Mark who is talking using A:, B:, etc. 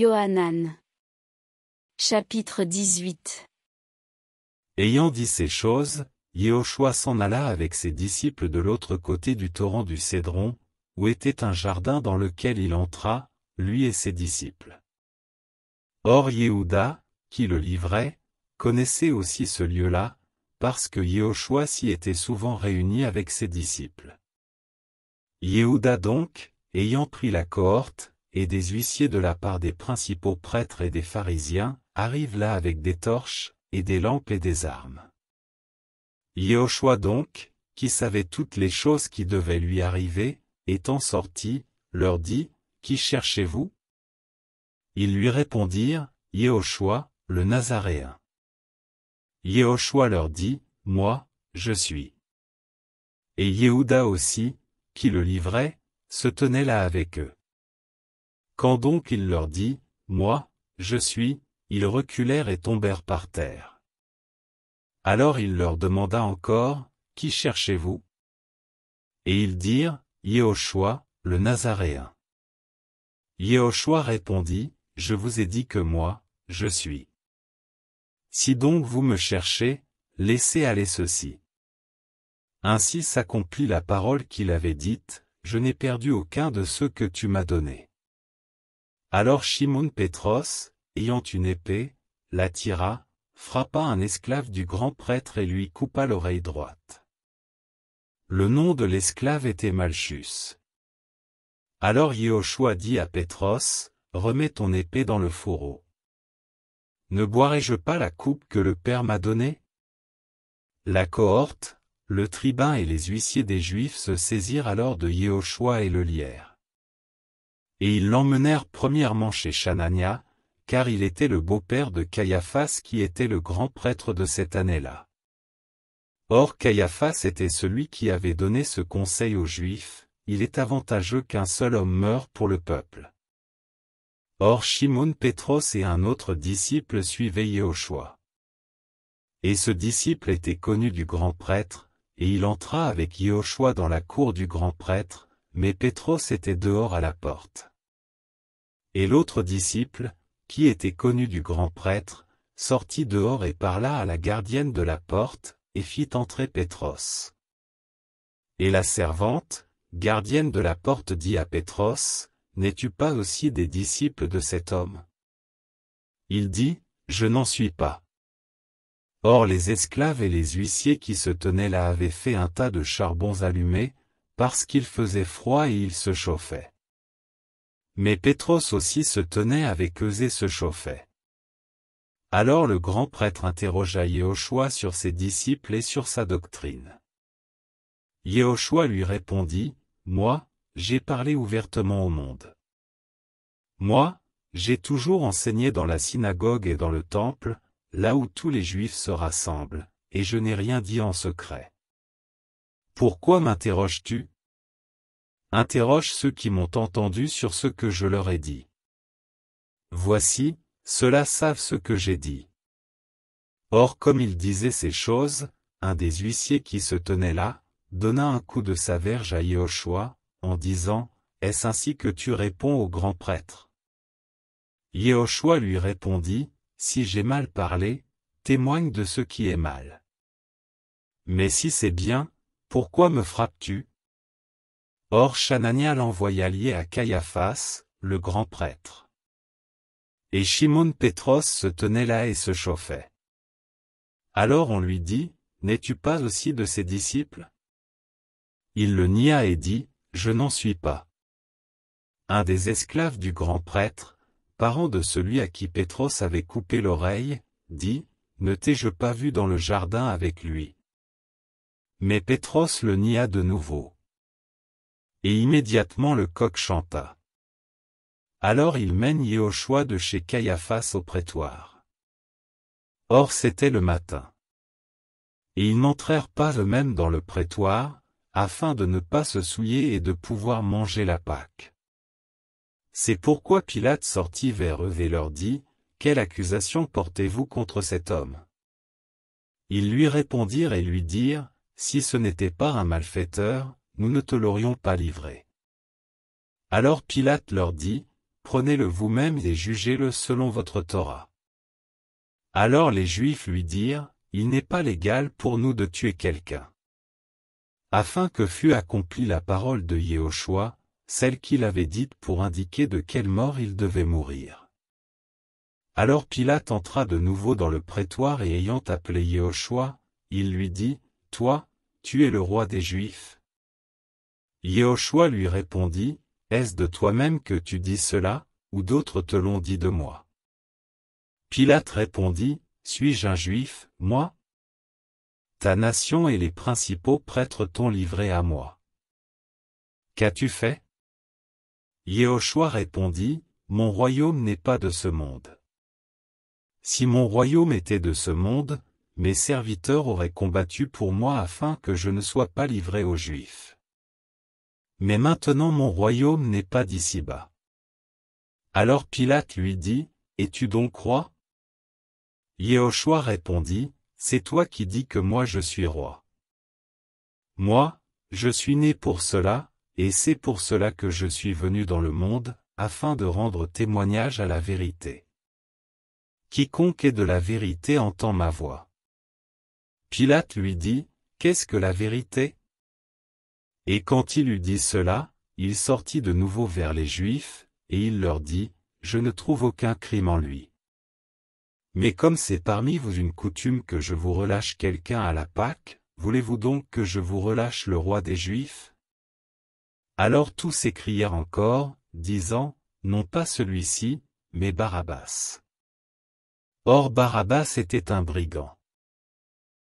A: Yohanan. Chapitre 18 Ayant dit ces choses, Yehoshua s'en alla avec ses disciples de l'autre côté du torrent du Cédron, où était un jardin dans lequel il entra, lui et ses disciples. Or Yehuda, qui le livrait, connaissait aussi ce lieu-là, parce que Yehoshua s'y était souvent réuni avec ses disciples. Yehuda donc, ayant pris la cohorte, et des huissiers de la part des principaux prêtres et des pharisiens, arrivent là avec des torches, et des lampes et des armes. Yehoshua donc, qui savait toutes les choses qui devaient lui arriver, étant sorti, leur dit, Qui cherchez-vous Ils lui répondirent, Yehoshua, le Nazaréen. Yehoshua leur dit, Moi, je suis. Et Yehuda aussi, qui le livrait, se tenait là avec eux. Quand donc il leur dit, Moi, je suis, ils reculèrent et tombèrent par terre. Alors il leur demanda encore, Qui cherchez-vous Et ils dirent, Yehoshua, le Nazaréen. Yehoshua répondit, Je vous ai dit que moi, je suis. Si donc vous me cherchez, laissez aller ceci. Ainsi s'accomplit la parole qu'il avait dite, Je n'ai perdu aucun de ceux que tu m'as donnés. Alors Shimon Pétros, ayant une épée, la tira, frappa un esclave du grand prêtre et lui coupa l'oreille droite. Le nom de l'esclave était Malchus. Alors Yehoshua dit à Pétros, Remets ton épée dans le fourreau. Ne boirai-je pas la coupe que le Père m'a donnée La cohorte, le tribun et les huissiers des Juifs se saisirent alors de Yehoshua et le lièrent. Et ils l'emmenèrent premièrement chez Chanania, car il était le beau-père de Caiaphas qui était le grand prêtre de cette année-là. Or Caiaphas était celui qui avait donné ce conseil aux Juifs, il est avantageux qu'un seul homme meure pour le peuple. Or Shimon Pétros et un autre disciple suivaient Yehoshua. Et ce disciple était connu du grand prêtre, et il entra avec Yehoshua dans la cour du grand prêtre, mais Pétros était dehors à la porte. Et l'autre disciple, qui était connu du grand prêtre, sortit dehors et parla à la gardienne de la porte, et fit entrer Pétros. Et la servante, gardienne de la porte dit à Pétros, N'es-tu pas aussi des disciples de cet homme Il dit, Je n'en suis pas. Or les esclaves et les huissiers qui se tenaient là avaient fait un tas de charbons allumés, parce qu'il faisait froid et il se chauffait. Mais Pétros aussi se tenait avec eux et se chauffait. Alors le grand prêtre interrogea Yehoshua sur ses disciples et sur sa doctrine. Yehoshua lui répondit, Moi, j'ai parlé ouvertement au monde. Moi, j'ai toujours enseigné dans la synagogue et dans le temple, là où tous les juifs se rassemblent, et je n'ai rien dit en secret. Pourquoi m'interroges-tu Interroge ceux qui m'ont entendu sur ce que je leur ai dit. Voici, ceux-là savent ce que j'ai dit. Or comme il disait ces choses, un des huissiers qui se tenait là, donna un coup de sa verge à Yehoshua, en disant, Est-ce ainsi que tu réponds au grand prêtre Yehoshua lui répondit, Si j'ai mal parlé, témoigne de ce qui est mal. Mais si c'est bien, pourquoi me frappes-tu Or Chanania l'envoya lié à Caiaphas, le grand prêtre. Et Shimon Pétros se tenait là et se chauffait. Alors on lui dit, N'es-tu pas aussi de ses disciples Il le nia et dit, Je n'en suis pas. Un des esclaves du grand prêtre, parent de celui à qui Pétros avait coupé l'oreille, dit, Ne t'ai-je pas vu dans le jardin avec lui mais Pétros le nia de nouveau. Et immédiatement le coq chanta. Alors il mène Yehoshua de chez Caïaphas au prétoire. Or c'était le matin. Et ils n'entrèrent pas eux-mêmes dans le prétoire, afin de ne pas se souiller et de pouvoir manger la Pâque. C'est pourquoi Pilate sortit vers eux et leur dit, Quelle accusation portez-vous contre cet homme Ils lui répondirent et lui dirent, si ce n'était pas un malfaiteur, nous ne te l'aurions pas livré. Alors Pilate leur dit, Prenez-le vous-même et jugez-le selon votre Torah. Alors les Juifs lui dirent, Il n'est pas légal pour nous de tuer quelqu'un. Afin que fût accomplie la parole de Yéhoshua, celle qu'il avait dite pour indiquer de quelle mort il devait mourir. Alors Pilate entra de nouveau dans le prétoire et ayant appelé Yéhoshua, il lui dit, Toi, tu es le roi des Juifs. Yehoshua lui répondit, Est-ce de toi-même que tu dis cela, ou d'autres te l'ont dit de moi Pilate répondit, Suis-je un Juif, moi Ta nation et les principaux prêtres t'ont livré à moi. Qu'as-tu fait Yehoshua répondit, Mon royaume n'est pas de ce monde. Si mon royaume était de ce monde, mes serviteurs auraient combattu pour moi afin que je ne sois pas livré aux Juifs. Mais maintenant mon royaume n'est pas d'ici-bas. Alors Pilate lui dit, Es-tu donc roi Yehoshua répondit, C'est toi qui dis que moi je suis roi. Moi, je suis né pour cela, et c'est pour cela que je suis venu dans le monde, afin de rendre témoignage à la vérité. Quiconque est de la vérité entend ma voix. Pilate lui dit, Qu'est-ce que la vérité Et quand il eut dit cela, il sortit de nouveau vers les Juifs, et il leur dit, Je ne trouve aucun crime en lui. Mais comme c'est parmi vous une coutume que je vous relâche quelqu'un à la Pâque, voulez-vous donc que je vous relâche le roi des Juifs Alors tous s'écrièrent encore, disant, Non pas celui-ci, mais Barabbas. Or Barabbas était un brigand.